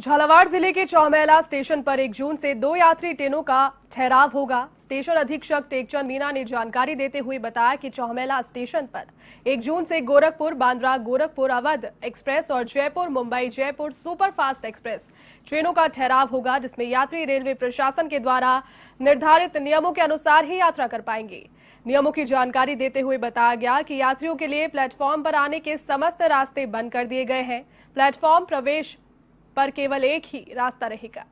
झालावाड़ जिले के चौमेला स्टेशन पर 1 जून से दो यात्री ट्रेनों का ठहराव होगा स्टेशन अधीक्षक टेकचंद मीना ने जानकारी देते हुए बताया कि चौमेला स्टेशन पर 1 जून से गोरखपुर बांद्रा गोरखपुर अवध एक्सप्रेस और Jaipur Mumbai Jaipur super fast express ट्रेनों का ठहराव होगा जिसमें यात्री रेलवे प्रशासन के द्वारा निर्धारित नियमों के अनुसार ही यात्रा कर पाएंगे नियमों की जानकारी देते हुए बताया गया कि यात्रियों के लिए प्लेटफॉर्म पर आने के समस्त रास्ते बंद कर दिए गए हैं प्लेटफॉर्म प्रवेश पर केवल एक ही रास्ता रहेगा